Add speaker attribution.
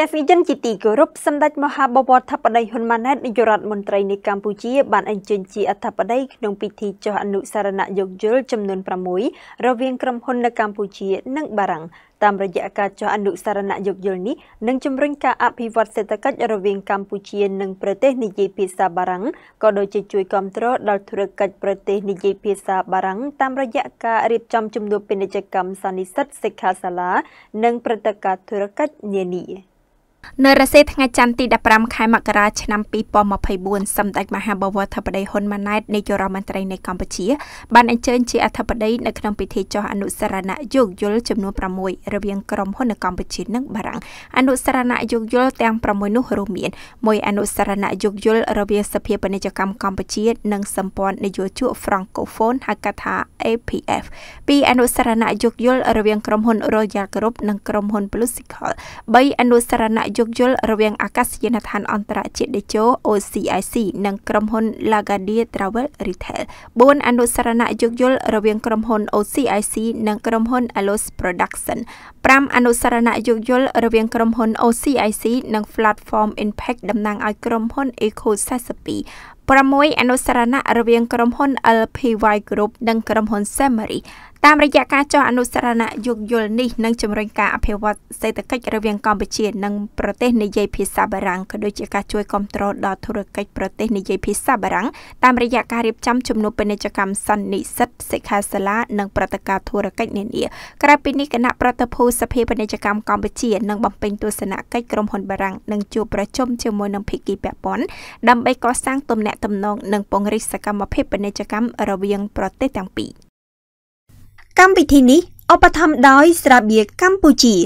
Speaker 1: ទេសនិយជនជាទីគោរពសម្ដេចមហាបវរធិបតីហ៊ុនម៉ាណែតនាយករដ្ឋមន្ត្រីនៃកម្ពុជាបានអញ្ជើញជាអធិបតីក្នុងពិធីចុះអនុសារណៈយោគយល់ចំនួន6រវាងក្រុមហ៊ុននៅកម្ពុជានិងបារាំងតាមរយៈការចុះអនុសារណៈយោគយល់នេះនឹងជំរុញការអភិវឌ្ឍសេដ្ឋកិច្ចរវាងកម្ពុជានិងប្រទេសនិយាយភាសាបារាំងក៏ដូចជាជួយគាំទ្រដល់ធុរកិច្ចប្រទេសនិយាយភាសាបារាំងតាមរយៈការរៀបចំជំនួបពាណិជ្ជកម្មសន្និសិទសិក្ខាសាលានិងព្រឹត្តិការណ៍ធុរកិច្ចនានា
Speaker 2: នៅរសៀលថ្ងៃច័ន្ទទី15ខែមករាឆ្នាំ2024សម្ដេចមហាបវរធិបតីហ៊ុនម៉ាណែតនាយករដ្ឋមន្ត្រីនៃកម្ពុជា បានអញ្ជើញជាអធិបតីនៅក្នុងពិធីចុះអនុសារណៈយោគយល់ចំនួន6រវាងក្រុមហ៊ុននៅកម្ពុជានិងបារាំងអនុសារណៈយោគយល់ទាំង6នោះរួមមានមួយអនុសារណៈយោគយល់រវាងសភាពាណិជ្ជកម្មកម្ពុជានិងសម្ព័ន្ធនយោជក Francophone ហៅកាត់ថា APF ពីរអនុសារណៈយោគយល់រវាងក្រុមហ៊ុន Royal Group និងក្រុមហ៊ុន Plus Cycle 3អនុសារណៈយោគយល់រវាងអាកាសយានដ្ឋានអន្តរជាតិដេជោ OCIC និងក្រុមហ៊ុន Lagadia Travel Retail 4អនុសារណៈយោគយល់រវាងក្រុមហ៊ុន OCIC និងក្រុមហ៊ុន Alos Production 5អនុសារណៈយោគយល់រវាងក្រុមហ៊ុន OCIC និង Platform Impact តំណាងឲ្យក្រុមហ៊ុន Eco42 6អនុស្សរណៈរវាងក្រុមហ៊ុន LPY Group និងក្រុមហ៊ុន Semery តាមរយៈការចុះអនុស្សរណៈយោគយល់នេះនឹងជំរុញការអភិវឌ្ឍសេដ្ឋកិច្ចរវាងកម្ពុជានិងប្រទេសនិយាយភាសាបារាំងក៏ដូចជាការជួយគ្រប់គ្រងដល់ធុរកិច្ចប្រទេសនិយាយភាសាបារាំងតាមរយៈការរៀបចំជំនួបពាណិជ្ជកម្មសន្និសិទសិក្ខាសាលានិងព្រឹត្តិការណ៍ធុរកិច្ចនានាក្រៅពីនេះគណៈប្រតិភូសភាពាណិជ្ជកម្មកម្ពុជានឹងបំពេញទស្សនកិច្ចក្រុមហ៊ុនបារាំងនិងជួបប្រជុំជាមួយនឹងភាគីពាក់ព័ន្ធដើម្បីកសាងទំនាក់ក់ទំនងនិងពង្រីកសកម្មភាពពាណិជ្ជកម្មរវាងប្រទេសទាំងពីរកម្មវ
Speaker 1: ិធីនេះឧបត្ថម្ភដោយ ស្រាបៀរកម្ពុជា